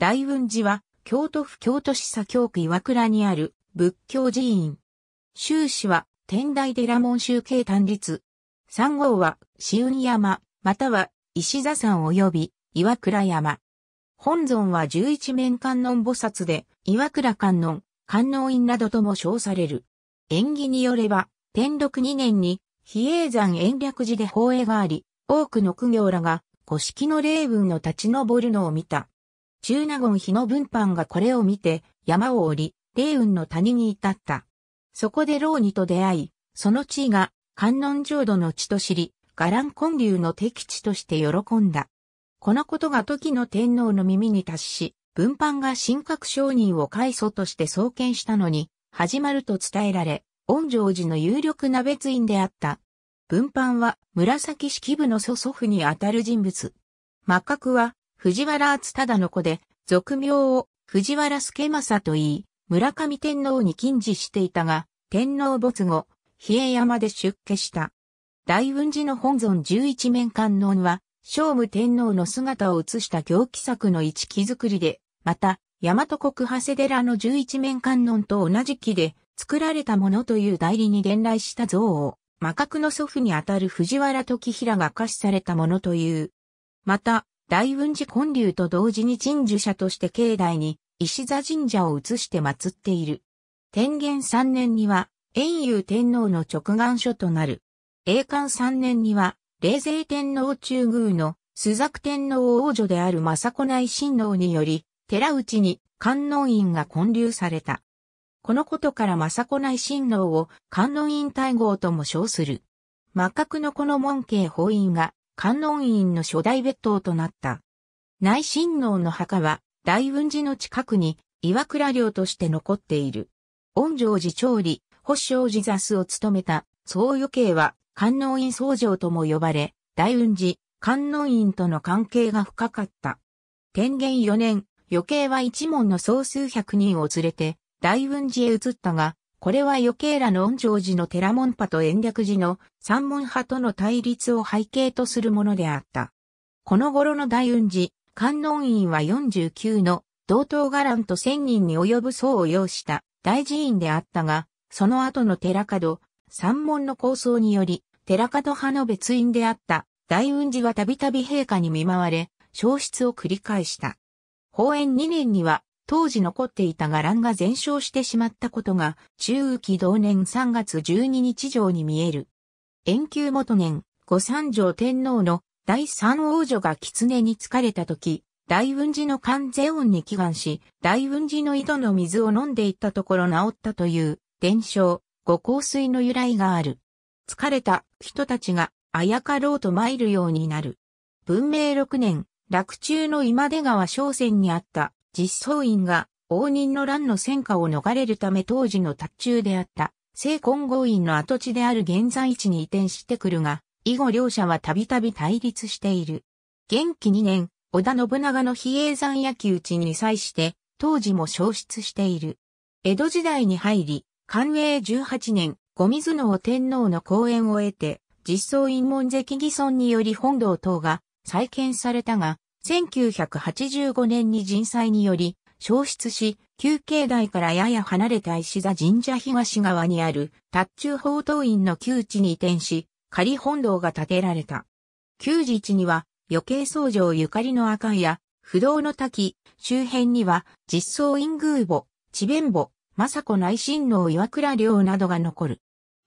大雲寺は、京都府京都市左京区岩倉にある仏教寺院。宗氏は、天台寺門宗系単立。三号は、紫雲山、または、石座山及び、岩倉山。本尊は十一面観音菩薩で、岩倉観音、観音院などとも称される。縁起によれば、天禄2年に、比叡山延暦寺で法会があり、多くの苦行らが、古式の霊文の立ち上るのを見た。中納言日の文藩がこれを見て、山を降り、霊雲の谷に至った。そこで老二と出会い、その地位が観音浄土の地と知り、伽藍建立の敵地として喜んだ。このことが時の天皇の耳に達し、文藩が神格商人を開祖として創建したのに、始まると伝えられ、恩城寺の有力な別院であった。文藩は紫式部の祖祖父にあたる人物。幕角は藤原厚忠の子で、俗名を藤原助政と言い、村上天皇に近似していたが、天皇没後、比叡山で出家した。大雲寺の本尊十一面観音は、聖武天皇の姿を映した行基作の一木作りで、また、大和国長谷寺の十一面観音と同じ木で作られたものという代理に伝来した像を、魔覚の祖父にあたる藤原時平が歌視されたものという。また、大雲寺建立と同時に鎮守者として境内に石座神社を移して祀っている。天元三年には、遠遊天皇の直眼書となる。栄冠三年には、霊勢天皇中宮の朱雀天皇王女である政子内親王により、寺内に観音院が建立された。このことから政子内親王を観音院大号とも称する。赤くのこの門慶法院が観音院の初代別当となった。内親王の墓は、大雲寺の近くに、岩倉領として残っている。恩城寺調理、保証寺座すを務めた、総余計は、観音院僧城とも呼ばれ、大雲寺、観音院との関係が深かった。天元4年、余計は一門の総数百人を連れて、大雲寺へ移ったが、これは余計らの恩城寺の寺門派と延暦寺の三門派との対立を背景とするものであった。この頃の大雲寺、観音院は49の同等伽藍と1000人に及ぶ僧を要した大寺院であったが、その後の寺門、三門の構想により、寺門派の別院であった大雲寺はたびたび陛下に見舞われ、消失を繰り返した。法園2年には当時残っていた伽藍が全焼してしまったことが、中雨期同年3月12日上に見える。延久元年、五三条天皇の第三王女が狐に疲れた時、大雲寺の関税音に祈願し、大雲寺の井戸の水を飲んでいったところ治ったという、伝承、五香水の由来がある。疲れた人たちが、あやかろうと参るようになる。文明六年、洛中の今出川商船にあった実装院が応仁の乱の戦火を逃れるため当時の達中であった、聖金剛院の跡地である現在地に移転してくるが、以後両者はたびたび対立している。元気2年、織田信長の比叡山焼き討ちに際して、当時も消失している。江戸時代に入り、寛永18年、後水の野天皇の講演を得て、実装院門跡義村により本堂等が再建されたが、1985年に人災により消失し、旧境内からやや離れた石田神社東側にある達中宝刀院の旧地に移転し、仮本堂が建てられた。旧寺地には余計僧城ゆかりの赤や不動の滝、周辺には実相院宮母、智弁母、政子内親王岩倉領などが残る。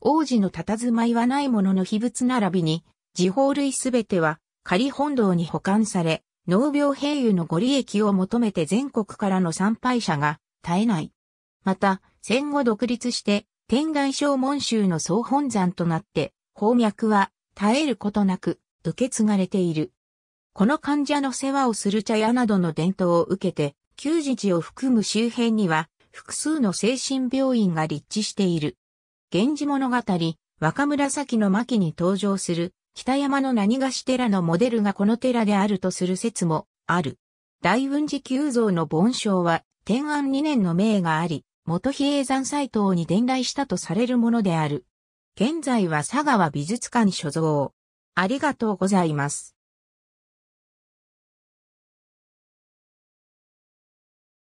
王子の佇まいはないものの秘仏並びに、地方類すべては仮本堂に保管され、農病平癒のご利益を求めて全国からの参拝者が絶えない。また、戦後独立して、天外小門宗の総本山となって、鉱脈は絶えることなく受け継がれている。この患者の世話をする茶屋などの伝統を受けて、旧自治を含む周辺には複数の精神病院が立地している。源氏物語、若紫の巻に登場する北山の何がし寺のモデルがこの寺であるとする説もある。大雲寺久蔵の盆章は、天安二年の命があり、元比叡山斎藤に伝来したとされるものである。現在は佐川美術館所蔵。ありがとうございます。